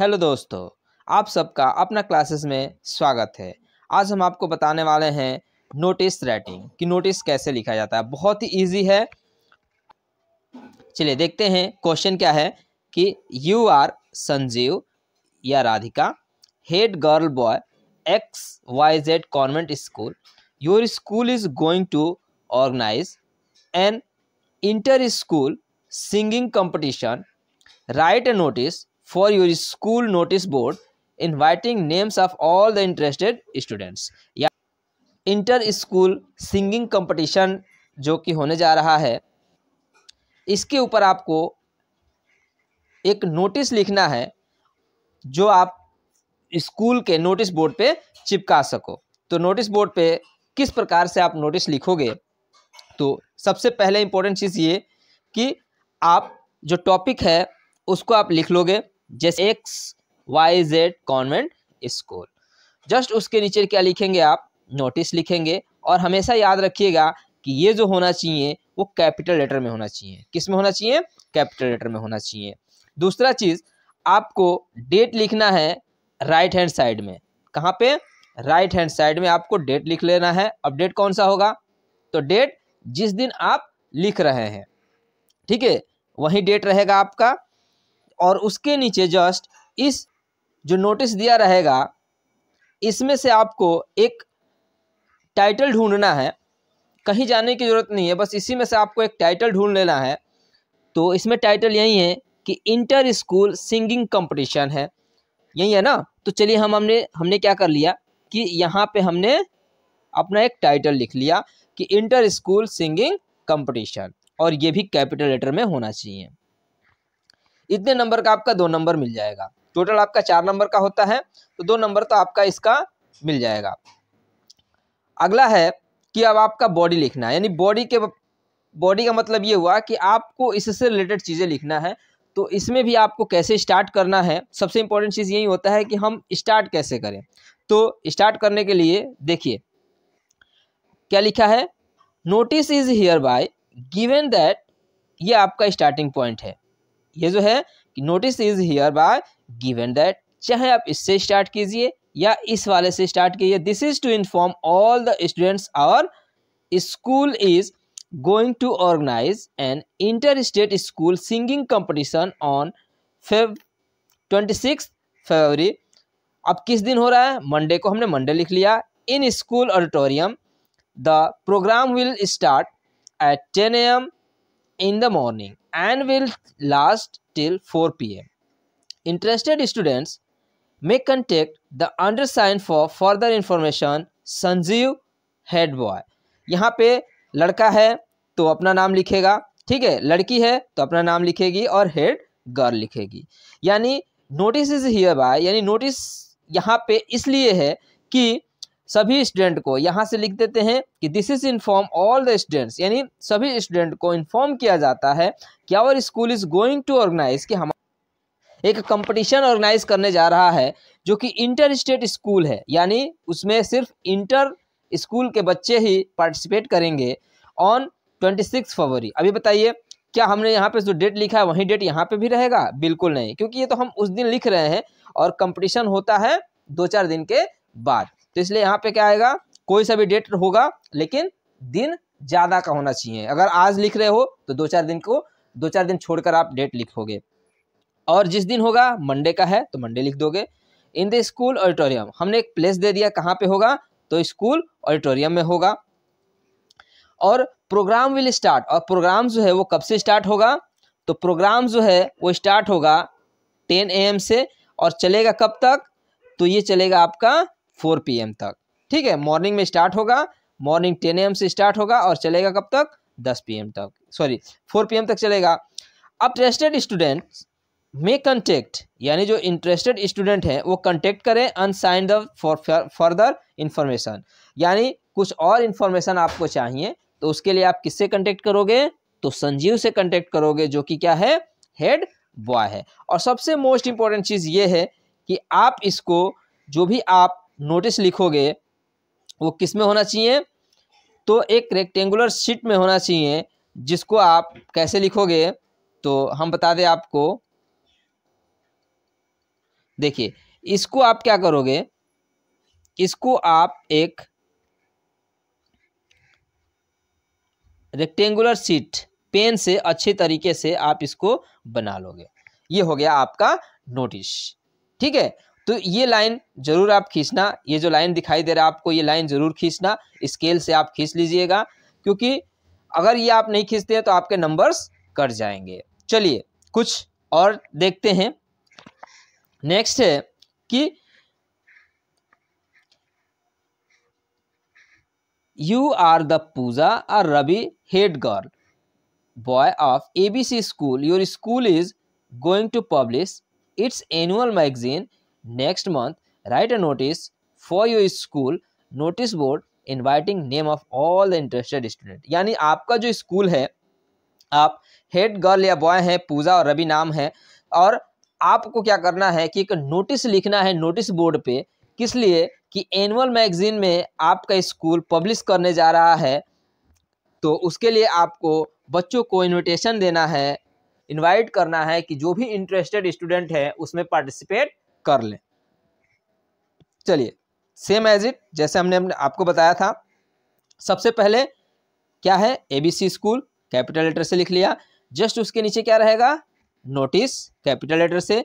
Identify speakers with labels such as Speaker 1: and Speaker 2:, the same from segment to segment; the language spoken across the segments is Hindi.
Speaker 1: हेलो दोस्तों आप सबका अपना क्लासेस में स्वागत है आज हम आपको बताने वाले हैं नोटिस राइटिंग कि नोटिस कैसे लिखा जाता है बहुत ही इजी है चलिए देखते हैं क्वेश्चन क्या है कि यू आर संजीव या Radhika head girl boy X Y Z convent school your school is going to organise an inter school singing competition write a notice for your school notice board inviting names of all the interested students या इंटर स्कूल सिंगिंग कंपटीशन जो कि होने जा रहा है इसके ऊपर आपको एक नोटिस लिखना है जो आप स्कूल के नोटिस बोर्ड पे चिपका सको तो नोटिस बोर्ड पे किस प्रकार से आप नोटिस लिखोगे तो सबसे पहले इम्पोर्टेंट चीज़ ये कि आप जो टॉपिक है उसको आप लिख लोगे जैसे X Y Z convent school just उसके नीचे क्या लिखेंगे आप नोटिस लिखेंगे और हमेशा याद रखिएगा कि ये जो होना चाहिए वो कैपिटल लेटर में होना चाहिए किस में होना चाहिए कैपिटल लेटर में होना चाहिए दूसरा चीज़ आपको डेट लिखना है राइट हैंड साइड में कहाँ पे राइट हैंड साइड में आपको डेट लिख लेना है अब डेट कौन सा होगा तो डेट जिस दिन आप लिख रहे हैं ठीक है वही डेट रहेगा आपका और उसके नीचे जस्ट इस जो नोटिस दिया रहेगा इसमें से आपको एक टाइटल ढूंढना है कहीं जाने की ज़रूरत नहीं है बस इसी में से आपको एक टाइटल ढूंढ लेना है तो इसमें टाइटल यही है कि इंटर स्कूल सिंगिंग कंपटीशन है यही है ना तो चलिए हम हमने हमने क्या कर लिया कि यहाँ पे हमने अपना एक टाइटल लिख लिया कि इंटर स्कूल सिंगिंग कंपटीशन और ये भी कैपिटल लेटर में होना चाहिए इतने नंबर का आपका दो नंबर मिल जाएगा टोटल आपका चार नंबर का होता है तो दो नंबर तो आपका इसका मिल जाएगा अगला है कि अब आपका बॉडी लिखना है यानी बॉडी के बॉडी का मतलब ये हुआ कि आपको इससे रिलेटेड चीज़ें लिखना है तो इसमें भी आपको कैसे स्टार्ट करना है सबसे इम्पोर्टेंट चीज़ यही होता है कि हम स्टार्ट कैसे करें तो स्टार्ट करने के लिए देखिए क्या लिखा है notice is hereby given that ये आपका स्टार्टिंग पॉइंट है ये जो है notice is hereby given that चाहे आप इससे स्टार्ट कीजिए या इस वाले से स्टार्ट कीजिए this is to inform all the students our school is going to organise an inter state school singing competition on Feb twenty six फरवरी अब किस दिन हो रहा है मंडे को हमने मंडे लिख लिया in school auditorium the programme will start at ten AM in the morning and will last till 4 pm. Interested students may contact the undersigned for further information Sanjeev head boy यहाँ पे लड़का है तो अपना नाम लिखेगा ठीक है लड़की है तो अपना नाम लिखेगी और हेड गर्ल लिखेगी यानी नोटिस इज हियर बाय यानी नोटिस यहाँ पे इसलिए है कि सभी स्टूडेंट को यहाँ से लिख देते हैं कि this is inform all the students यानी सभी स्टूडेंट को इन्फॉर्म किया जाता है कि our school is going to organise कि हम एक कंपटीशन ऑर्गेनाइज करने जा रहा है जो कि इंटर स्टेट स्कूल है यानी उसमें सिर्फ इंटर स्कूल के बच्चे ही पार्टिसिपेट करेंगे ऑन ट्वेंटी सिक्स फरवरी अभी बताइए क्या हमने यहाँ पे जो डेट लिखा है वही डेट यहाँ पे भी रहेगा बिल्कुल नहीं क्योंकि ये तो हम उस दिन लिख रहे हैं और कंपटीशन होता है दो चार दिन के बाद तो इसलिए यहाँ पे क्या आएगा कोई सा भी डेट होगा लेकिन दिन ज़्यादा का होना चाहिए अगर आज लिख रहे हो तो दो चार दिन को दो चार दिन छोड़कर आप डेट लिखोगे और जिस दिन होगा मंडे का है तो मंडे लिख दोगे इन द स्कूल ऑडिटोरियम हमने एक प्लेस दे दिया कहाँ पे होगा तो स्कूल ऑडिटोरियम में होगा और प्रोग्राम विल स्टार्ट और प्रोग्राम जो है वो कब से स्टार्ट होगा तो प्रोग्राम जो है वो स्टार्ट होगा टेन ए से और चलेगा कब तक तो ये चलेगा आपका फोर पी तक ठीक है मॉर्निंग में स्टार्ट होगा मॉर्निंग टेन एम से स्टार्ट होगा और चलेगा कब तक दस पी तक सॉरी फोर पी तक चलेगा अब अपटेस्टेड स्टूडेंट में कंटेक्ट यानी जो इंटरेस्टेड स्टूडेंट हैं वो कंटेक्ट करें अनसाइंड फॉर फर्दर इंफॉर्मेशन यानी कुछ और इन्फॉर्मेशन आपको चाहिए तो उसके लिए आप किससे कंटेक्ट करोगे तो संजीव से कंटेक्ट करोगे जो कि क्या है हेड बॉय है और सबसे मोस्ट इम्पॉर्टेंट चीज़ ये है कि आप इसको जो भी आप नोटिस लिखोगे वो किस में होना चाहिए तो एक रेक्टेंगुलर शीट में होना चाहिए जिसको आप कैसे लिखोगे तो हम बता दें आपको देखिए इसको आप क्या करोगे इसको आप एक रेक्टेंगुलर सीट पेन से अच्छे तरीके से आप इसको बना लोगे ये हो गया आपका नोटिस ठीक है तो ये लाइन जरूर आप खींचना ये जो लाइन दिखाई दे रहा है आपको ये लाइन जरूर खींचना स्केल से आप खींच लीजिएगा क्योंकि अगर ये आप नहीं खींचते हैं तो आपके नंबर्स कट जाएंगे चलिए कुछ और देखते हैं नेक्स्ट है कि you are the Pooja or Ravi head girl boy of A B C school your school is going to publish its annual magazine next month write a notice for your school notice board inviting name of all the interested student यानी आपका जो स्कूल है आप हेड गर्ल या बॉय हैं पूजा और रवि नाम है और आपको क्या करना है कि एक नोटिस लिखना है नोटिस बोर्ड पे किस लिए कि एनुअल मैगजीन में आपका स्कूल पब्लिश करने जा रहा है तो उसके लिए आपको बच्चों को इनविटेशन देना है इनवाइट करना है कि जो भी इंटरेस्टेड स्टूडेंट है उसमें पार्टिसिपेट कर लें चलिए सेम एज इट जैसे हमने आपको बताया था सबसे पहले क्या है एबीसी स्कूल कैपिटल लेटर से लिख लिया जस्ट उसके नीचे क्या रहेगा नोटिस कैपिटल लेटर से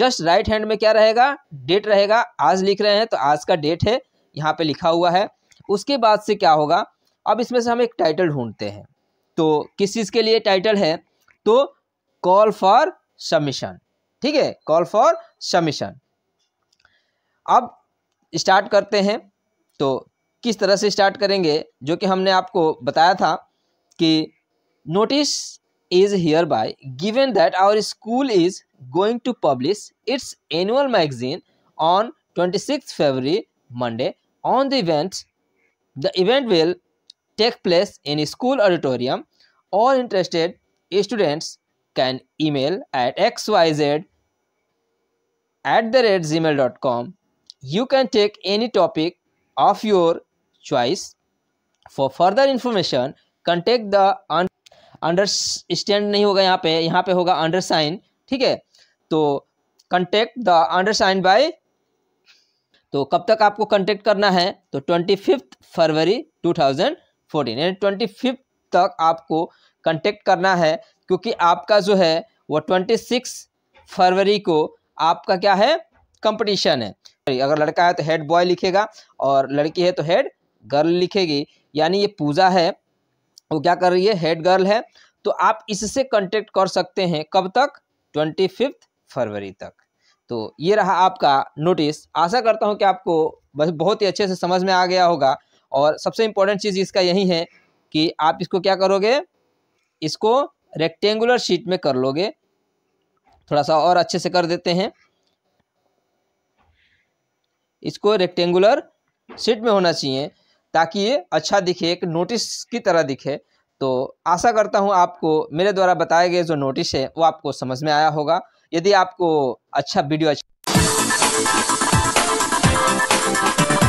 Speaker 1: जस्ट राइट हैंड में क्या रहेगा डेट रहेगा आज लिख रहे हैं तो आज का डेट है यहाँ पे लिखा हुआ है उसके बाद से क्या होगा अब इसमें से हम एक टाइटल ढूंढते हैं तो किस चीज़ के लिए टाइटल है तो कॉल फॉर सबमिशन ठीक है कॉल फॉर सबमिशन अब स्टार्ट करते हैं तो किस तरह से स्टार्ट करेंगे जो कि हमने आपको बताया था कि notice is hereby given that our school is going to publish its annual magazine on twenty six February Monday on the event the event will take place in school auditorium all interested students can email at X Y Z at the rate gmail.com you can take any topic of your choice for further information contact the understand नहीं होगा यहाँ पे यहाँ पे होगा undersign ठीक है तो contact the undersign by तो कब तक आपको कांटेक्ट करना है तो ट्वेंटी फिफ्थ फरवरी टू थाउजेंड फोर्टीन यानी ट्वेंटी फिफ्थ तक आपको कांटेक्ट करना है क्योंकि आपका जो है वो ट्वेंटी सिक्स फरवरी को आपका क्या है कंपटीशन है अगर लड़का है तो हेड बॉय लिखेगा और लड़की है तो हेड गर्ल लिखेगी यानी ये पूजा है वो क्या कर रही है हेड गर्ल है तो आप इससे कॉन्टेक्ट कर सकते हैं कब तक ट्वेंटी फिफ्थ फरवरी तक तो ये रहा आपका नोटिस आशा करता हूँ कि आपको बस बहुत ही अच्छे से समझ में आ गया होगा और सबसे इम्पोर्टेंट चीज़ इसका यही है कि आप इसको क्या करोगे इसको रेक्टेंगुलर शीट में कर लोगे थोड़ा सा और अच्छे से कर देते हैं इसको रेक्टेंगुलर सीट में होना चाहिए ताकि ये अच्छा दिखे एक नोटिस की तरह दिखे तो आशा करता हूँ आपको मेरे द्वारा बताए गए जो नोटिस है वो आपको समझ में आया होगा यदि आपको अच्छा वीडियो अच्छा